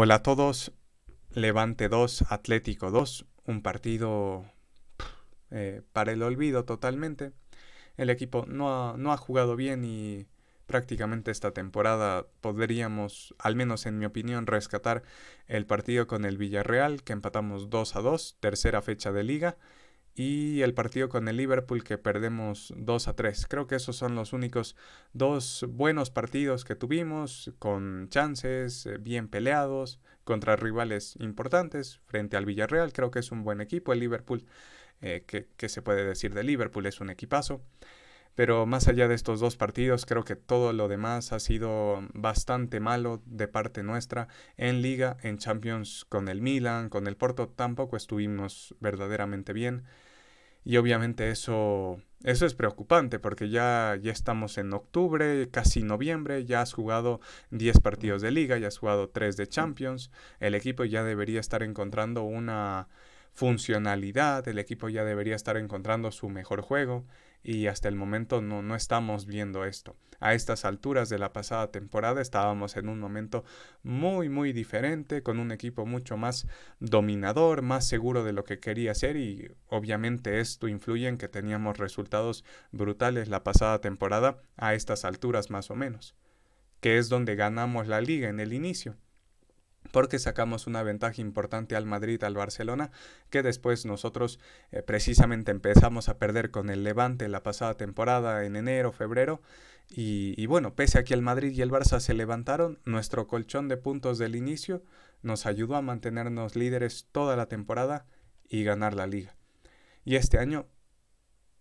Hola a todos, Levante 2, Atlético 2, un partido eh, para el olvido totalmente. El equipo no ha, no ha jugado bien y prácticamente esta temporada podríamos, al menos en mi opinión, rescatar el partido con el Villarreal, que empatamos 2 a 2, tercera fecha de liga y el partido con el Liverpool que perdemos 2 a 3. Creo que esos son los únicos dos buenos partidos que tuvimos, con chances eh, bien peleados, contra rivales importantes, frente al Villarreal. Creo que es un buen equipo el Liverpool. Eh, que, que, se puede decir de Liverpool, es un equipazo. Pero más allá de estos dos partidos, creo que todo lo demás ha sido bastante malo de parte nuestra. En Liga, en Champions con el Milan, con el Porto, tampoco estuvimos verdaderamente bien. Y obviamente eso, eso es preocupante porque ya, ya estamos en octubre, casi noviembre, ya has jugado 10 partidos de liga, ya has jugado 3 de Champions, el equipo ya debería estar encontrando una funcionalidad, el equipo ya debería estar encontrando su mejor juego y hasta el momento no, no estamos viendo esto. A estas alturas de la pasada temporada estábamos en un momento muy muy diferente, con un equipo mucho más dominador, más seguro de lo que quería ser y obviamente esto influye en que teníamos resultados brutales la pasada temporada a estas alturas más o menos, que es donde ganamos la liga en el inicio porque sacamos una ventaja importante al Madrid, al Barcelona, que después nosotros eh, precisamente empezamos a perder con el Levante la pasada temporada en enero, febrero, y, y, bueno, pese a que el Madrid y el Barça se levantaron, nuestro colchón de puntos del inicio nos ayudó a mantenernos líderes toda la temporada y ganar la liga. Y este año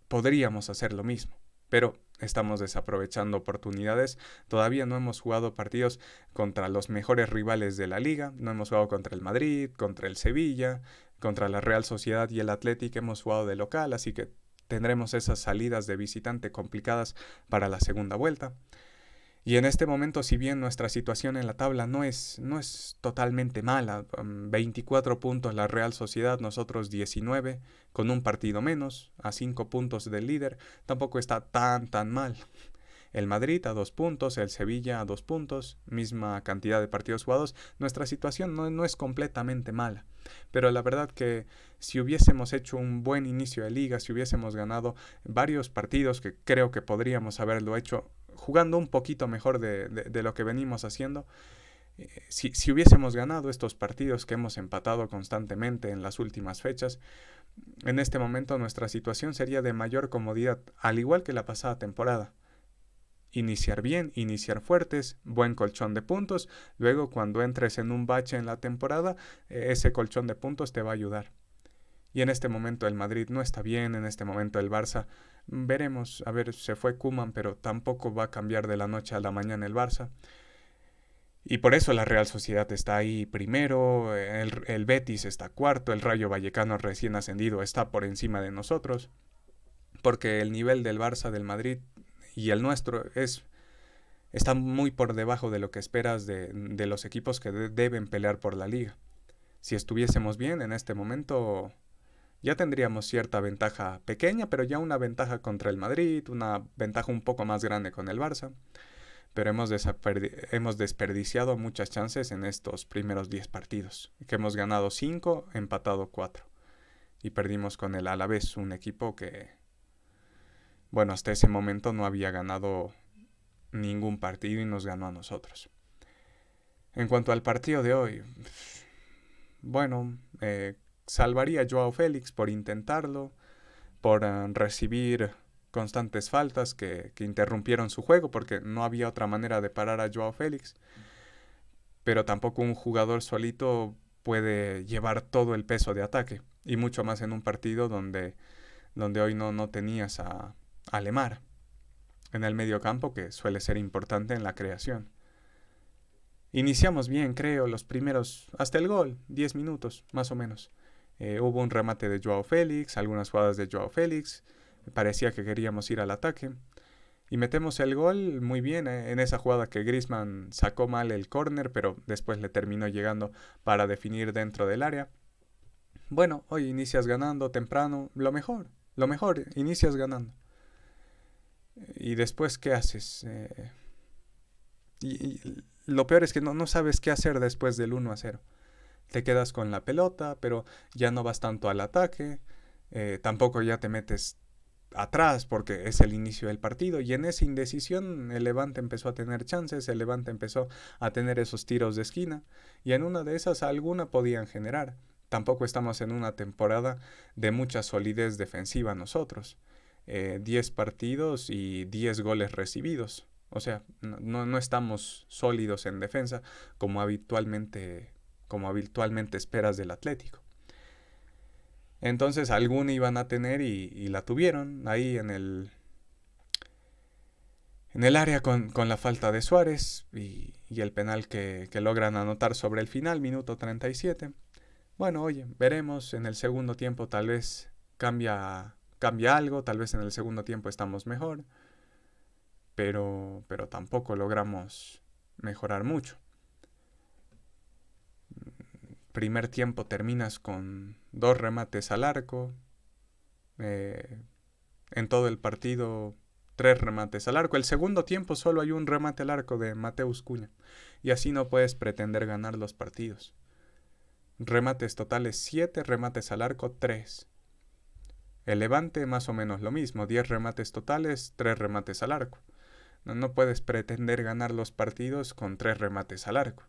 podríamos hacer lo mismo pero estamos desaprovechando oportunidades. Todavía no hemos jugado partidos contra los mejores rivales de la liga. No hemos jugado contra el Madrid, contra el Sevilla, contra la Real Sociedad y el Athletic Hemos jugado de local, así que tendremos esas salidas de visitante complicadas para la segunda vuelta. Y en este momento, si bien nuestra situación en la tabla no es, no es totalmente mala, 24 mm, puntos la Real Sociedad, nosotros 19, con un partido menos, a 5 puntos del líder, tampoco está tan tan mal. El Madrid a 2 puntos, el Sevilla a 2 puntos, misma cantidad de partidos jugados, nuestra situación no, no es completamente mala. Pero la verdad que si hubiésemos hecho un buen inicio de liga, si hubiésemos ganado varios partidos que creo que podríamos haberlo hecho, jugando un poquito mejor de, lo que venimos haciendo. Eh, si, hubiésemos ganado estos partidos que hemos empatado constantemente en las últimas fechas, en este momento nuestra situación sería de mayor comodidad, al igual que la pasada temporada. Iniciar bien, iniciar fuertes, buen colchón de puntos, luego cuando entres en un bache en la temporada, eh, ese colchón de puntos te va a ayudar. Y en este momento el Madrid no está bien, en este momento el Barça. Veremos, a ver, se fue Kuman, pero tampoco va a cambiar de la noche a la mañana el Barça. Y por eso la Real Sociedad está ahí primero, el, Betis está cuarto, el Rayo Vallecano recién ascendido está por encima de nosotros, porque el nivel del Barça, del Madrid y el nuestro es está muy por debajo de lo que esperas de, los equipos que deben pelear por la liga. Si estuviésemos bien en este momento, ya tendríamos cierta ventaja pequeña, pero ya una ventaja contra el Madrid, una ventaja un poco más grande con el Barça. Pero hemos, hemos desperdiciado muchas chances en estos primeros 10 partidos, que hemos ganado 5, empatado 4. Y perdimos con el Alavés, un equipo que, bueno, hasta ese momento no había ganado ningún partido y nos ganó a nosotros. En cuanto al partido de hoy, bueno, eh, salvaría a Joao Félix por intentarlo, por ah, recibir constantes faltas que, interrumpieron su juego porque no había otra manera de parar a Joao Félix. Pero tampoco un jugador solito puede llevar todo el peso de ataque. Y mucho más en un partido donde, donde hoy no, no tenías a, Alemar en el medio campo, que suele ser importante en la creación. Iniciamos bien, creo, los primeros, hasta el gol, 10 minutos, más o menos. Eh, hubo un remate de Joao Félix, algunas jugadas de Joao Félix. Parecía que queríamos ir al ataque. Y metemos el gol muy bien eh, en esa jugada que Grisman sacó mal el córner, pero después le terminó llegando para definir dentro del área. Bueno, hoy inicias ganando temprano, lo mejor, lo mejor, inicias ganando. Y después, ¿qué haces? Eh, lo peor es que no, no sabes qué hacer después del 1 a 0 te quedas con la pelota, pero ya no vas tanto al ataque, eh, tampoco ya te metes atrás porque es el inicio del partido y en esa indecisión el Levante empezó a tener chances, el Levante empezó a tener esos tiros de esquina y en una de esas alguna podían generar. Tampoco estamos en una temporada de mucha solidez defensiva nosotros. 10 eh, partidos y 10 goles recibidos. O sea, no, no estamos sólidos en defensa como habitualmente como habitualmente esperas del Atlético. Entonces alguna iban a tener y, la tuvieron ahí en el, en el área con, la falta de Suárez y, el penal que, que, logran anotar sobre el final, minuto 37. Bueno, oye, veremos en el segundo tiempo tal vez cambia, cambia algo, tal vez en el segundo tiempo estamos mejor, pero, pero tampoco logramos mejorar mucho primer tiempo terminas con dos remates al arco. Eh, en todo el partido, tres remates al arco. El segundo tiempo solo hay un remate al arco de Mateus Cuña. Y así no puedes pretender ganar los partidos. Remates totales 7, remates al arco 3. El Levante más o menos lo mismo, 10 remates totales, 3 remates al arco. No, no puedes pretender ganar los partidos con tres remates al arco.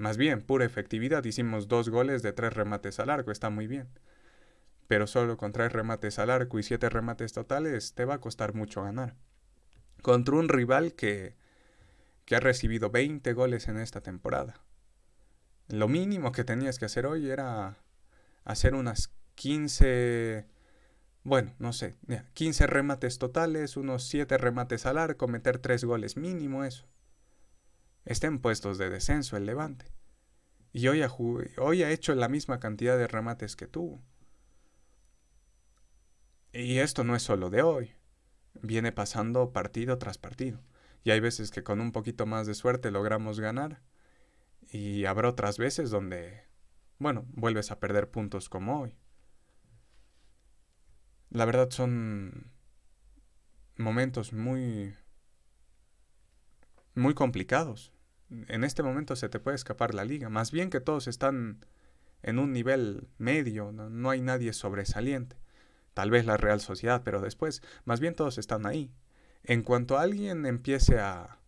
Más bien, pura efectividad, hicimos dos goles de tres remates al arco, está muy bien. Pero solo con tres remates al arco y siete remates totales te va a costar mucho ganar. Contra un rival que, que ha recibido 20 goles en esta temporada. Lo mínimo que tenías que hacer hoy era hacer unas 15 bueno, no sé, 15 remates totales, unos siete remates al arco, meter tres goles mínimo, eso. Estén puestos de descenso el Levante. Y hoy ha, hoy ha hecho la misma cantidad de remates que tuvo. Y esto no es solo de hoy. Viene pasando partido tras partido. Y hay veces que con un poquito más de suerte logramos ganar. Y habrá otras veces donde, bueno, vuelves a perder puntos como hoy. La verdad son momentos muy muy complicados en este momento se te puede escapar la liga. Más bien que todos están en un nivel medio, no, hay nadie sobresaliente. Tal vez la Real Sociedad, pero después, más bien todos están ahí. En cuanto alguien empiece a,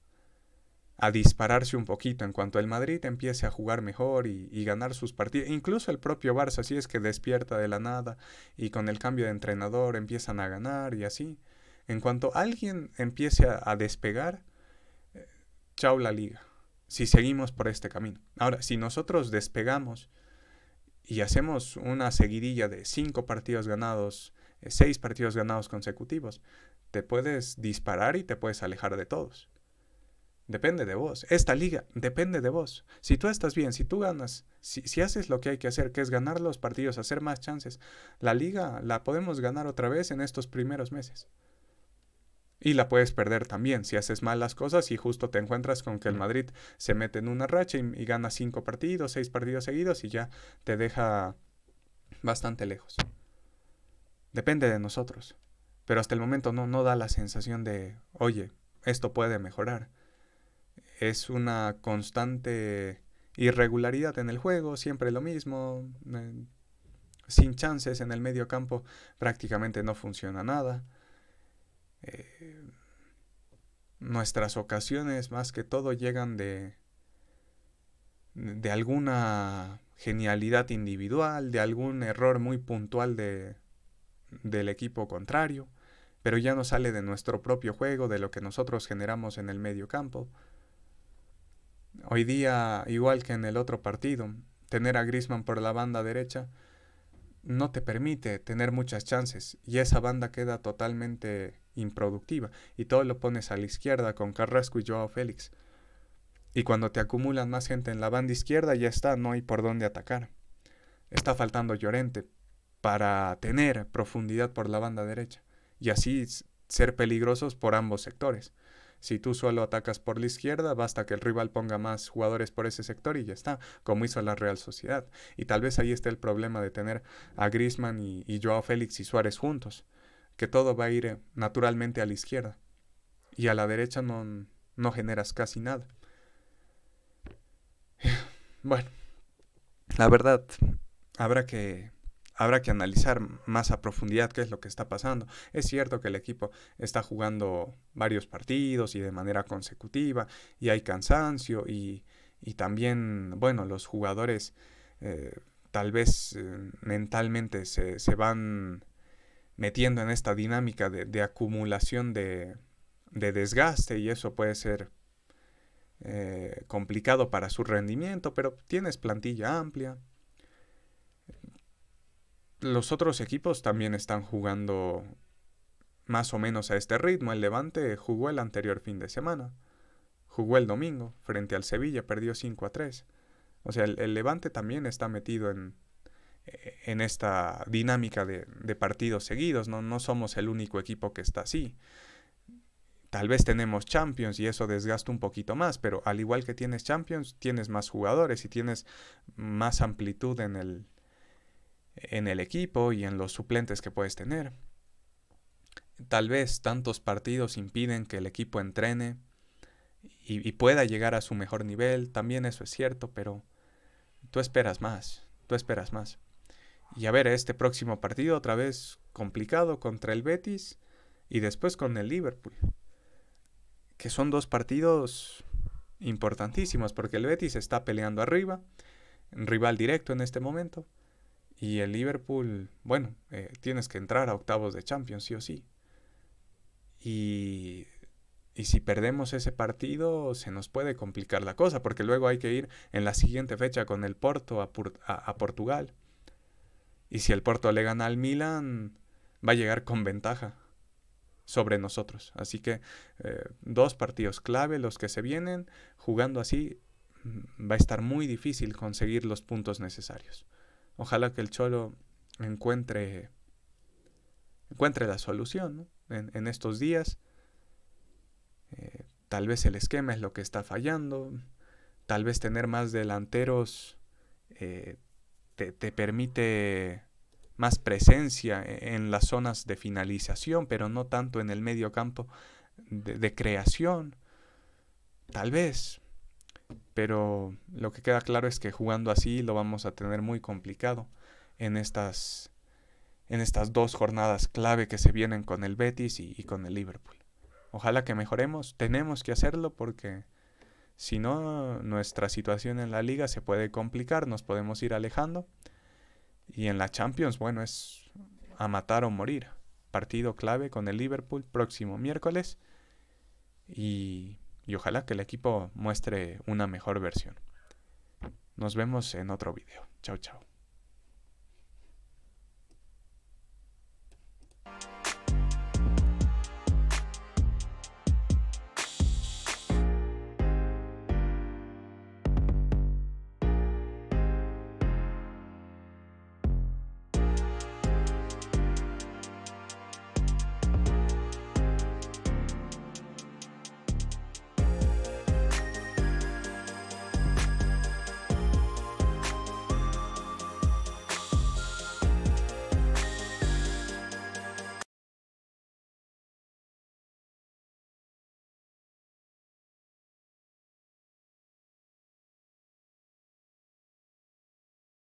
a dispararse un poquito, en cuanto el Madrid empiece a jugar mejor y, ganar sus partidos, incluso el propio Barça, si es que despierta de la nada y con el cambio de entrenador empiezan a ganar y así. En cuanto alguien empiece a, despegar, eh, chao la liga si seguimos por este camino. Ahora, si nosotros despegamos y hacemos una seguidilla de cinco partidos ganados, eh, seis partidos ganados consecutivos, te puedes disparar y te puedes alejar de todos. Depende de vos. Esta liga depende de vos. Si tú estás bien, si tú ganas, si, si, haces lo que hay que hacer, que es ganar los partidos, hacer más chances, la liga la podemos ganar otra vez en estos primeros meses. Y la puedes perder también si haces mal las cosas y justo te encuentras con que el mm. Madrid se mete en una racha y, gana cinco partidos, seis partidos seguidos y ya te deja bastante lejos. Depende de nosotros. Pero hasta el momento no, no da la sensación de, oye, esto puede mejorar. Es una constante irregularidad en el juego, siempre lo mismo, eh, sin chances en el medio campo prácticamente no funciona nada nuestras ocasiones más que todo llegan de, de alguna genialidad individual, de algún error muy puntual de, del equipo contrario, pero ya no sale de nuestro propio juego, de lo que nosotros generamos en el medio campo. Hoy día, igual que en el otro partido, tener a Grisman por la banda derecha no te permite tener muchas chances y esa banda queda totalmente improductiva y todo lo pones a la izquierda con Carrasco y Joao Félix. Y cuando te acumulan más gente en la banda izquierda ya está, no hay por dónde atacar. Está faltando Llorente para tener profundidad por la banda derecha y así ser peligrosos por ambos sectores. Si tú solo atacas por la izquierda, basta que el rival ponga más jugadores por ese sector y ya está, como hizo la Real Sociedad. Y tal vez ahí esté el problema de tener a Grisman y, Joao Félix y Suárez juntos, que todo va a ir eh, naturalmente a la izquierda. Y a la derecha no generas casi nada. Bueno, la verdad, habrá que habrá que analizar más a profundidad qué es lo que está pasando. Es cierto que el equipo está jugando varios partidos y de manera consecutiva y hay cansancio y, también, bueno, los jugadores eh, tal vez eh, mentalmente se, van metiendo en esta dinámica de, acumulación de, desgaste y eso puede ser eh, complicado para su rendimiento, pero tienes plantilla amplia, los otros equipos también están jugando más o menos a este ritmo. El Levante jugó el anterior fin de semana. Jugó el domingo frente al Sevilla, perdió 5 a 3. O sea, el, Levante también está metido eh, en, esta dinámica de, de partidos seguidos. ¿no? no somos el único equipo que está así. Tal vez tenemos Champions y eso desgasta un poquito más, pero al igual que tienes Champions, tienes más jugadores y tienes más amplitud en el, en el equipo y en los suplentes que puedes tener. Tal vez tantos partidos impiden que el equipo entrene y, y, pueda llegar a su mejor nivel, también eso es cierto, pero tú esperas más, tú esperas más. Y a ver, este próximo partido otra vez complicado contra el Betis y después con el Liverpool, que son dos partidos importantísimos porque el Betis está peleando arriba, rival directo en este momento y el Liverpool, bueno, eh, tienes que entrar a octavos de Champions, sí o sí. Y, si perdemos ese partido, se nos puede complicar la cosa, porque luego hay que ir en la siguiente fecha con el Porto a, Portugal. Y si el Porto le gana al Milan, va a llegar con ventaja sobre nosotros. Así que eh, dos partidos clave, los que se vienen, jugando así, mm, va a estar muy difícil conseguir los puntos necesarios. Ojalá que el Cholo encuentre, encuentre la solución en, estos días. Eh, tal vez el esquema es lo que está fallando. Tal vez tener más delanteros eh, te, permite más presencia e, en las zonas de finalización, pero no tanto en el medio campo de creación. Tal vez, pero lo que queda claro es que jugando así lo vamos a tener muy complicado en estas, en estas dos jornadas clave que se vienen con el Betis y, con el Liverpool. Ojalá que mejoremos, tenemos que hacerlo porque si no nuestra situación en la liga se puede complicar, nos podemos ir alejando y en la Champions, bueno, es a matar o morir. Partido clave con el Liverpool próximo miércoles y y ojalá que el equipo muestre una mejor versión. Nos vemos en otro video. Chao, chao.